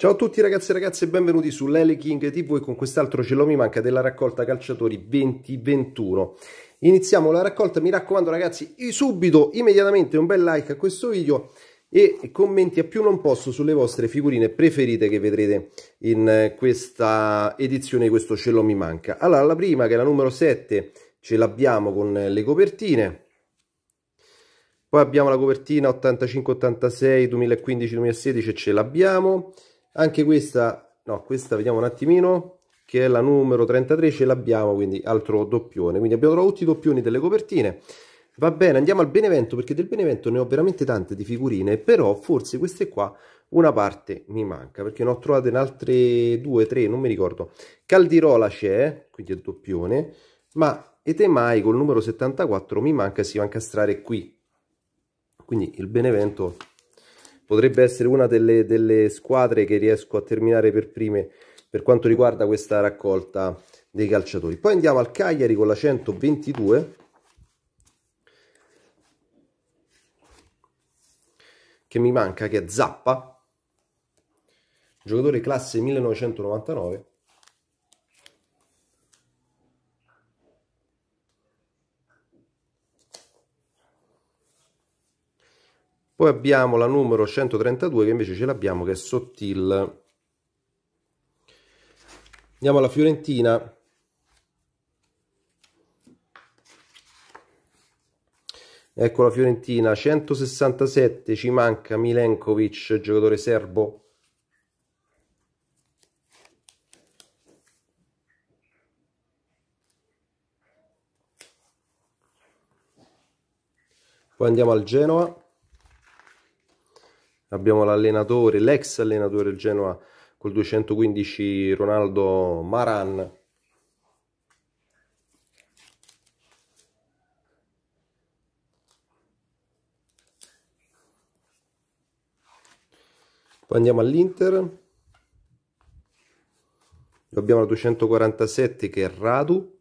Ciao a tutti ragazzi e ragazze e benvenuti su Lele King TV e con quest'altro ce l'ho mi manca della raccolta calciatori 2021. Iniziamo la raccolta, mi raccomando ragazzi subito, immediatamente un bel like a questo video e commenti a più non posso sulle vostre figurine preferite che vedrete in eh, questa edizione di questo ce l'ho mi manca. Allora la prima che è la numero 7 ce l'abbiamo con eh, le copertine. Poi abbiamo la copertina 85-86, 2015-2016 ce l'abbiamo anche questa no questa vediamo un attimino che è la numero 33 ce l'abbiamo quindi altro doppione quindi abbiamo trovato tutti i doppioni delle copertine va bene andiamo al Benevento perché del Benevento ne ho veramente tante di figurine però forse queste qua una parte mi manca perché ne ho trovate in altre due tre non mi ricordo Caldirola c'è quindi è il doppione ma mai col numero 74 mi manca si va a incastrare qui quindi il Benevento potrebbe essere una delle, delle, squadre che riesco a terminare per prime per quanto riguarda questa raccolta dei calciatori. Poi andiamo al Cagliari con la 122 che mi manca, che è Zappa, giocatore classe 1999 Poi abbiamo la numero 132 che invece ce l'abbiamo che è Sottil. Andiamo alla Fiorentina. Ecco la Fiorentina, 167, ci manca Milenkovic, giocatore serbo. Poi andiamo al Genoa abbiamo l'allenatore, l'ex allenatore del Genoa col 215 Ronaldo Maran. Poi andiamo all'Inter. Abbiamo la 247 che è Radu.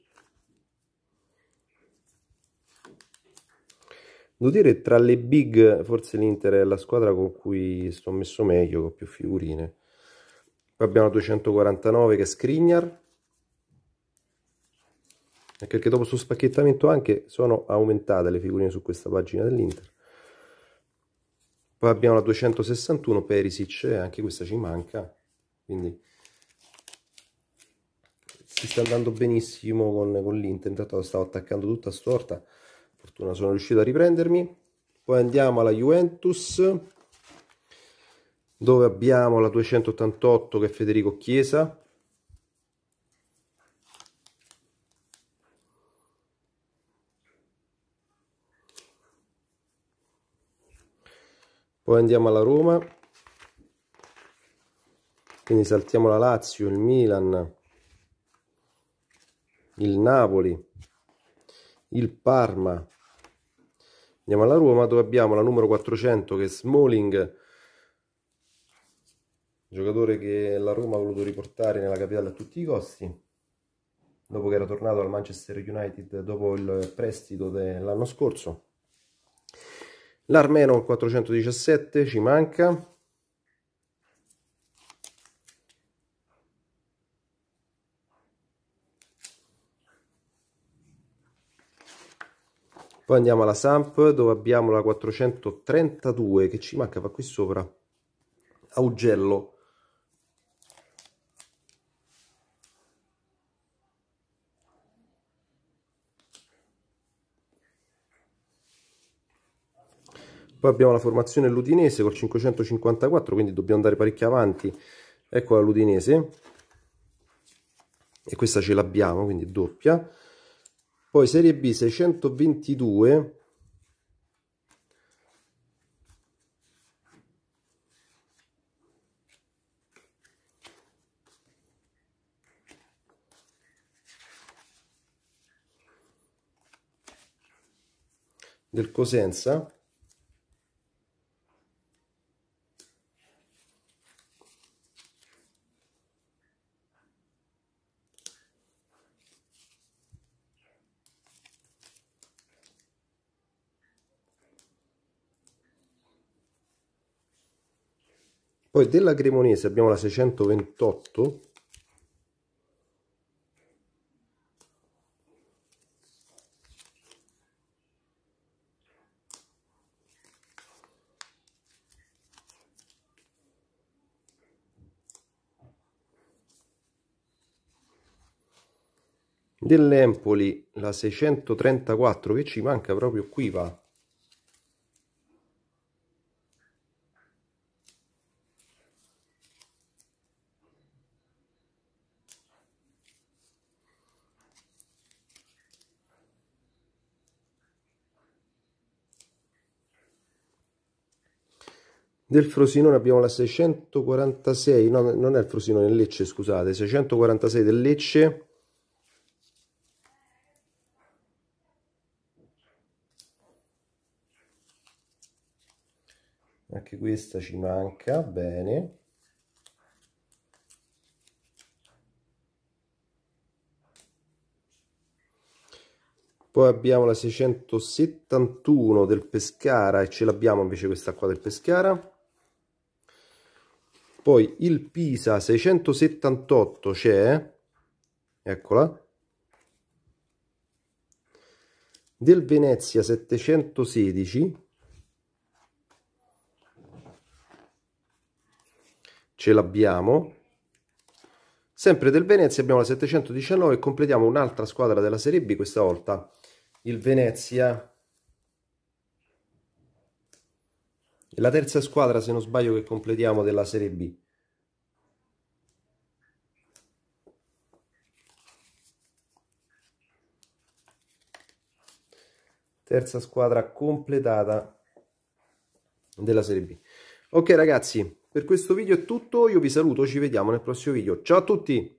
Devo dire, tra le big, forse l'Inter è la squadra con cui sto messo meglio, con più figurine. Poi abbiamo 249 che è Skriniar. Perché dopo questo spacchettamento anche sono aumentate le figurine su questa pagina dell'Inter. Poi abbiamo la 261 Perisic, eh, anche questa ci manca. Quindi si sta andando benissimo con, con l'Inter. Intanto la stavo attaccando tutta storta fortuna sono riuscito a riprendermi. Poi andiamo alla Juventus, dove abbiamo la 288 che è Federico Chiesa. Poi andiamo alla Roma, quindi saltiamo la Lazio, il Milan, il Napoli, il Parma. Andiamo alla Roma dove abbiamo la numero 400 che è Smalling, giocatore che la Roma ha voluto riportare nella capitale a tutti i costi, dopo che era tornato al Manchester United dopo il prestito dell'anno scorso. L'armeno 417 ci manca, Poi andiamo alla Samp dove abbiamo la 432 che ci manca, va qui sopra, Augello. Poi abbiamo la formazione ludinese col 554, quindi dobbiamo andare parecchio avanti. Ecco la ludinese. E questa ce l'abbiamo, quindi doppia poi serie B 622 del Cosenza Poi della Cremonese abbiamo la 628 dell'Empoli la 634 che ci manca proprio qui va Del Frosinone abbiamo la 646, no, non è il Frosinone, è il Lecce, scusate, 646 del Lecce. Anche questa ci manca, bene. Poi abbiamo la 671 del Pescara e ce l'abbiamo invece questa qua del Pescara. Poi il Pisa 678 c'è, eccola, del Venezia 716 ce l'abbiamo sempre del Venezia abbiamo la 719 e completiamo un'altra squadra della Serie B questa volta il Venezia È la terza squadra, se non sbaglio, che completiamo della Serie B. Terza squadra completata della Serie B. Ok ragazzi, per questo video è tutto, io vi saluto, ci vediamo nel prossimo video. Ciao a tutti!